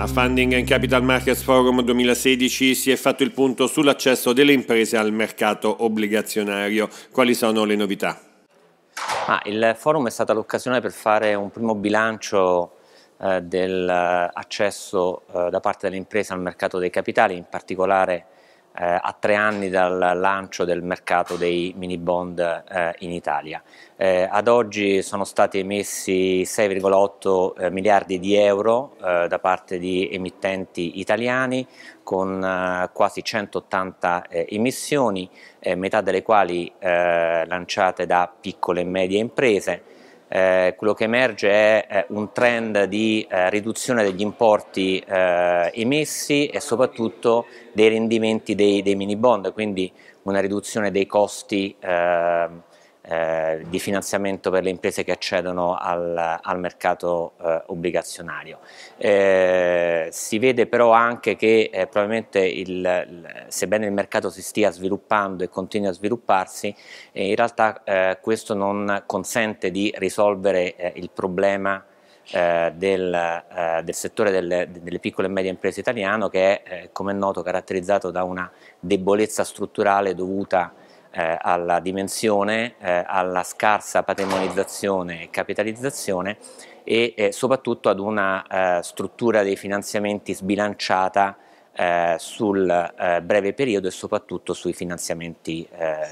A Funding and Capital Markets Forum 2016 si è fatto il punto sull'accesso delle imprese al mercato obbligazionario. Quali sono le novità? Ah, il forum è stata l'occasione per fare un primo bilancio eh, dell'accesso eh, eh, da parte delle imprese al mercato dei capitali, in particolare eh, a tre anni dal lancio del mercato dei mini bond eh, in Italia. Eh, ad oggi sono stati emessi 6,8 eh, miliardi di euro eh, da parte di emittenti italiani con eh, quasi 180 emissioni, metà delle quali lanciate da piccole e medie imprese eh, quello che emerge è eh, un trend di eh, riduzione degli importi eh, emessi e soprattutto dei rendimenti dei, dei mini bond, quindi una riduzione dei costi ehm, eh, di finanziamento per le imprese che accedono al, al mercato eh, obbligazionario. Eh, si vede però anche che eh, probabilmente, il, sebbene il mercato si stia sviluppando e continui a svilupparsi, eh, in realtà questo non consente di risolvere il problema eh, del, eh, del, settore delle, delle, piccole e medie imprese italiano che è, eh, come è noto, caratterizzato da una debolezza strutturale dovuta eh, alla dimensione, eh, alla scarsa patrimonializzazione e capitalizzazione e eh, soprattutto ad una eh, struttura dei finanziamenti sbilanciata eh, sul eh, breve periodo e soprattutto sui finanziamenti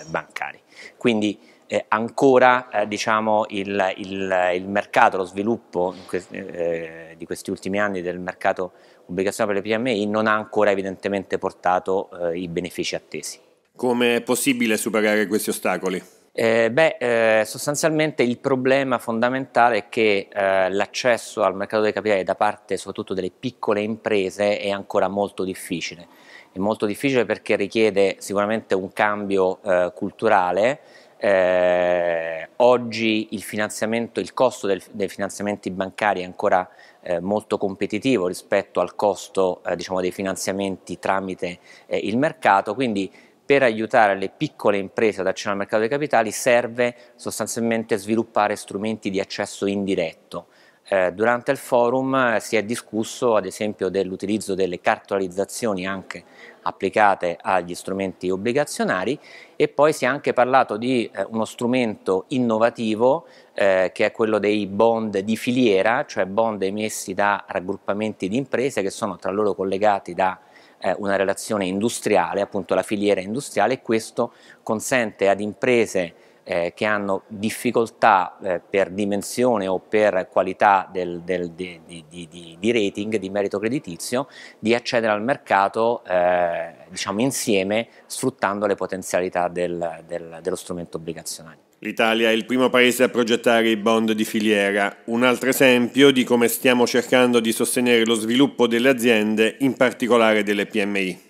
bancari. Quindi ancora diciamo il, il, il, mercato, lo sviluppo di questi ultimi anni del mercato obbligazione per le PMI non ha ancora evidentemente portato i benefici attesi. Come è possibile superare questi ostacoli? Eh, beh, eh, sostanzialmente il problema fondamentale è che eh, l'accesso al mercato dei capitali da parte soprattutto delle piccole imprese è ancora molto difficile. È molto difficile perché richiede sicuramente un cambio eh, culturale. Eh, oggi il, finanziamento, il costo del, dei finanziamenti bancari è ancora eh, molto competitivo rispetto al costo diciamo, dei finanziamenti tramite il mercato, quindi per aiutare le piccole imprese ad accedere al mercato dei capitali serve sostanzialmente sviluppare strumenti di accesso indiretto. Eh, durante il forum eh, si è discusso ad esempio dell'utilizzo delle cartolarizzazioni anche applicate agli strumenti obbligazionari e poi si è anche parlato di eh, uno strumento innovativo eh, che è quello dei bond di filiera, cioè bond emessi da raggruppamenti di imprese che sono tra loro collegati da eh, una relazione industriale, appunto la filiera industriale, e questo consente ad imprese eh, che hanno difficoltà eh, per dimensione o per qualità del, del, di, di, di, di, rating, di merito creditizio, di accedere al mercato eh, diciamo insieme sfruttando le potenzialità del, dello strumento obbligazionario. L'Italia è il primo paese a progettare i bond di filiera, un altro esempio di come stiamo cercando di sostenere lo sviluppo delle aziende, in particolare delle PMI.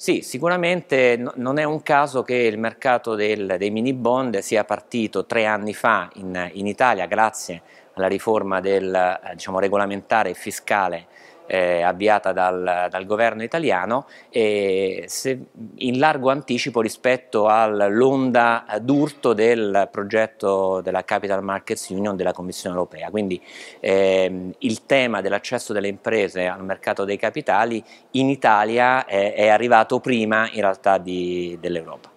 Sì, sicuramente no, non è un caso che il mercato del, dei mini bond sia partito tre anni fa in, in Italia grazie alla riforma del, eh, diciamo, regolamentare e fiscale eh, avviata dal, dal, governo italiano e se, in largo anticipo rispetto all'onda d'urto del progetto della Capital Markets Union della Commissione europea. Quindi ehm, il tema dell'accesso delle imprese al mercato dei capitali in Italia è, è arrivato prima in realtà dell'Europa.